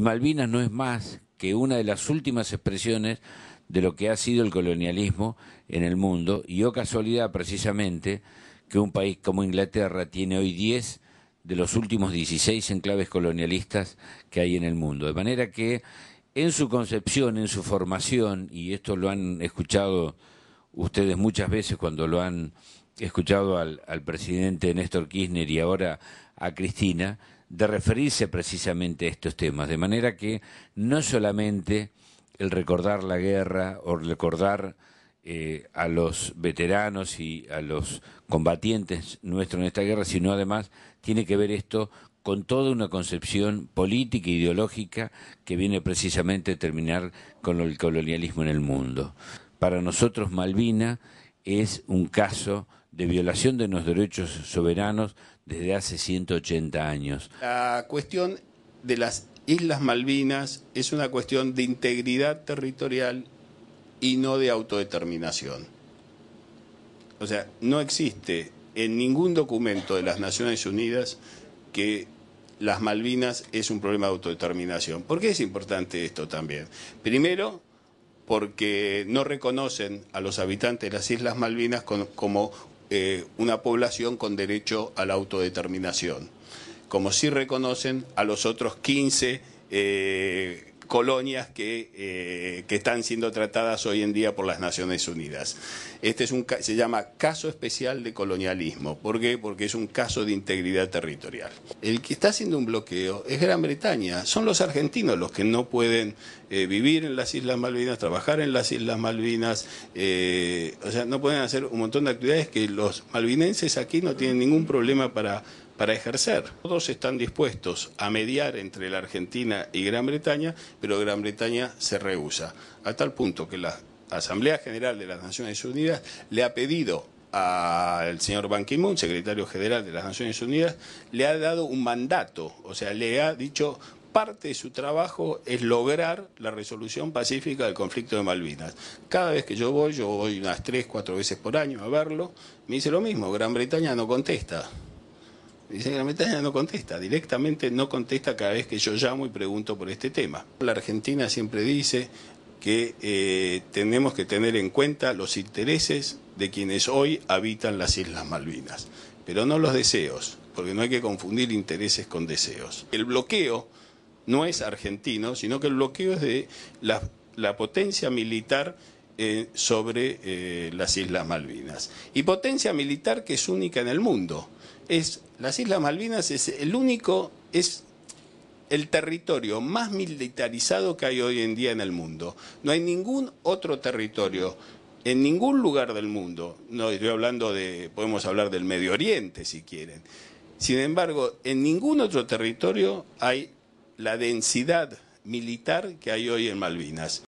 Malvinas no es más que una de las últimas expresiones de lo que ha sido el colonialismo en el mundo y o oh casualidad precisamente que un país como Inglaterra tiene hoy 10 de los últimos 16 enclaves colonialistas que hay en el mundo. De manera que en su concepción, en su formación, y esto lo han escuchado ustedes muchas veces cuando lo han escuchado al, al presidente Néstor Kirchner y ahora a Cristina, de referirse precisamente a estos temas, de manera que no solamente el recordar la guerra o recordar eh, a los veteranos y a los combatientes nuestros en esta guerra, sino además tiene que ver esto con toda una concepción política e ideológica que viene precisamente a terminar con el colonialismo en el mundo. Para nosotros Malvina es un caso de violación de los derechos soberanos desde hace 180 años. La cuestión de las Islas Malvinas es una cuestión de integridad territorial y no de autodeterminación. O sea, no existe en ningún documento de las Naciones Unidas que las Malvinas es un problema de autodeterminación. ¿Por qué es importante esto también? Primero, porque no reconocen a los habitantes de las Islas Malvinas como eh, una población con derecho a la autodeterminación, como sí reconocen a los otros 15 colonias que, eh, que, están siendo tratadas hoy en día por las Naciones Unidas. Este es un, se llama caso especial de colonialismo. ¿Por qué? Porque es un caso de integridad territorial. El que está haciendo un bloqueo es Gran Bretaña. Son los argentinos los que no pueden eh, vivir en las Islas Malvinas, trabajar en las Islas Malvinas. Eh, o sea, no pueden hacer un montón de actividades que los malvinenses aquí no tienen ningún problema para para ejercer. Todos están dispuestos a mediar entre la Argentina y Gran Bretaña, pero Gran Bretaña se rehúsa, a tal punto que la Asamblea General de las Naciones Unidas le ha pedido al señor Ban Ki-moon, secretario general de las Naciones Unidas, le ha dado un mandato, o sea, le ha dicho parte de su trabajo es lograr la resolución pacífica del conflicto de Malvinas. Cada vez que yo voy, yo voy unas tres, cuatro veces por año a verlo, me dice lo mismo, Gran Bretaña no contesta. Dicen que la metalla no contesta, directamente no contesta cada vez que yo llamo y pregunto por este tema. La Argentina siempre dice que eh, tenemos que tener en cuenta los intereses de quienes hoy habitan las Islas Malvinas, pero no los deseos, porque no hay que confundir intereses con deseos. El bloqueo no es argentino, sino que el bloqueo es de la, la potencia militar eh, sobre eh, las Islas Malvinas. Y potencia militar que es única en el mundo. Es, las Islas Malvinas es el único, es el territorio más militarizado que hay hoy en día en el mundo. No hay ningún otro territorio en ningún lugar del mundo. No estoy hablando de, podemos hablar del Medio Oriente si quieren. Sin embargo, en ningún otro territorio hay la densidad militar que hay hoy en Malvinas.